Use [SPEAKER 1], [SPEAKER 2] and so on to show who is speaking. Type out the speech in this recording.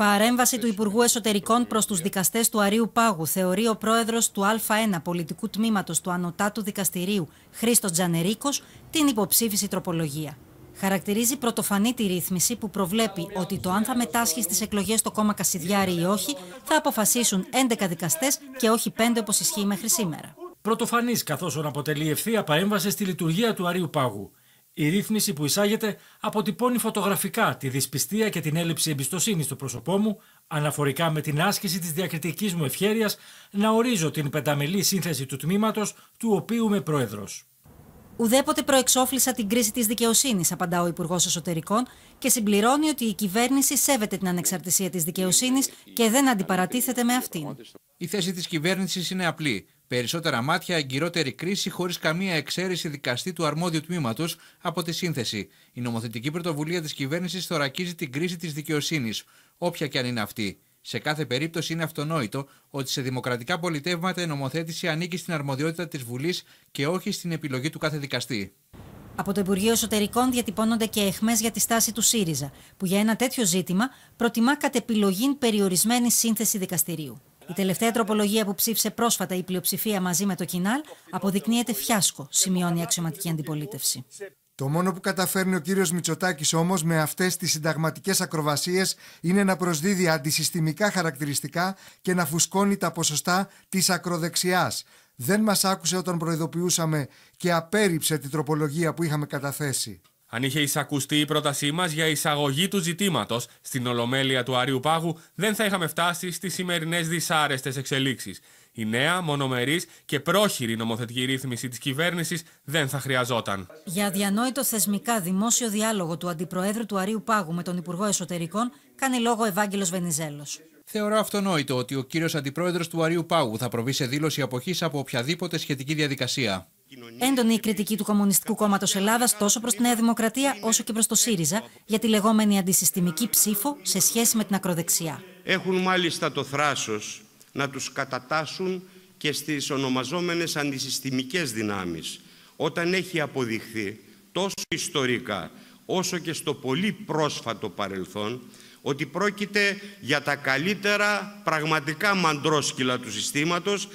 [SPEAKER 1] Παρέμβαση του Υπουργού Εσωτερικών προς τους δικαστές του Αρίου Πάγου θεωρεί ο πρόεδρος του Α1 Πολιτικού Τμήματος του Ανωτάτου Δικαστηρίου, Χρήστος Τζανερίκος, την υποψήφιση τροπολογία. Χαρακτηρίζει πρωτοφανή τη ρύθμιση που προβλέπει ότι το αν θα μετάσχει στις εκλογές το κόμμα Κασιδιάρη ή όχι θα αποφασίσουν 11 δικαστές και όχι 5 όπως ισχύει μέχρι σήμερα.
[SPEAKER 2] Πρωτοφανής, καθώς αποτελεί ευθεία παρέμβαση στη λειτουργία του Αρίου Πάγου. Η ρύθμιση που εισάγεται αποτυπώνει φωτογραφικά τη δυσπιστία και την έλλειψη εμπιστοσύνης στο πρόσωπό μου, αναφορικά με την άσκηση της διακριτικής μου ευχέρειας να ορίζω την πενταμελή σύνθεση του τμήματος του οποίου είμαι πρόεδρος.
[SPEAKER 1] Ουδέποτε προεξόφλησα την κρίση της δικαιοσύνης, απαντά ο Υπουργός Εσωτερικών και συμπληρώνει ότι η κυβέρνηση σέβεται την ανεξαρτησία της δικαιοσύνης και δεν αντιπαρατίθεται με αυτήν.
[SPEAKER 3] Η θέση της κυβέρνησης είναι απλή. Περισσότερα μάτια, εγκυρότερη κρίση χωρίς καμία εξαίρεση δικαστή του αρμόδιου τμήματος από τη σύνθεση. Η νομοθετική πρωτοβουλία της κυβέρνησης θωρακίζει την κρίση της δικαιοσύνης, όποια και αν είναι αυτή. Σε κάθε περίπτωση είναι αυτονόητο ότι σε δημοκρατικά πολιτεύματα η νομοθέτηση ανήκει στην αρμοδιότητα της Βουλής και όχι στην επιλογή του κάθε δικαστή.
[SPEAKER 1] Από το Υπουργείο Εσωτερικών διατυπώνονται και εχμές για τη στάση του ΣΥΡΙΖΑ, που για ένα τέτοιο ζήτημα προτιμά κατ' περιορισμένη σύνθεση δικαστηρίου. Η τελευταία τροπολογία που ψήφισε πρόσφατα η πλειοψηφία μαζί με το Κινάλ αποδεικνύεται φιάσκο, σημειώνει η αξιωματική αντιπολίτευση. Το
[SPEAKER 3] μόνο που καταφέρνει ο κύριος Μητσοτάκης όμως με αυτές τις συνταγματικές ακροβασίες είναι να προσδίδει αντισυστημικά χαρακτηριστικά και να φουσκώνει τα ποσοστά της ακροδεξιάς. Δεν μας άκουσε όταν προειδοποιούσαμε και απέρριψε την τροπολογία που είχαμε καταθέσει. Αν είχε εισακουστεί η πρότασή μας για εισαγωγή του ζητήματος στην Ολομέλεια του Αριού Πάγου, δεν θα είχαμε φτάσει στις σημερινές δυσάρεστες εξελίξεις. Η νέα, μονομερής και πρόχειρη νομοθετική ρύθμιση της κυβέρνησης δεν θα χρειαζόταν.
[SPEAKER 1] Για αδιανόητο θεσμικά δημόσιο διάλογο του Αντιπροέδρου του Αρίου Πάγου με τον Υπουργό Εσωτερικών, κάνει λόγο Ευάγγελος Βενιζέλος.
[SPEAKER 3] Θεωρώ αυτονόητο ότι ο κύριος Αντιπρόεδρος του Αρίου Πάγου θα προβεί σε δήλωση αποχής από οποιαδήποτε σχετική διαδικασία.
[SPEAKER 1] Έντονη η κριτική του Κομμουνιστικού Κόμματος Ελλάδας τόσο προς τη Νέα Δημοκρατία όσο και προς το ΣΥΡΙΖΑ για τη λεγόμενη αντισυστημική ψήφο σε σχέση με την ακροδεξιά.
[SPEAKER 3] Έχουν μάλιστα το θράσος να τους κατατάσσουν και στις ονομαζόμενες αντισυστημικές δυνάμεις, όταν έχει αποδειχθεί τόσο ιστορικά όσο και στο πολύ πρόσφατο παρελθόν ότι πρόκειται για τα καλύτερα πραγματικά μαντρόσκυλα του συστήματος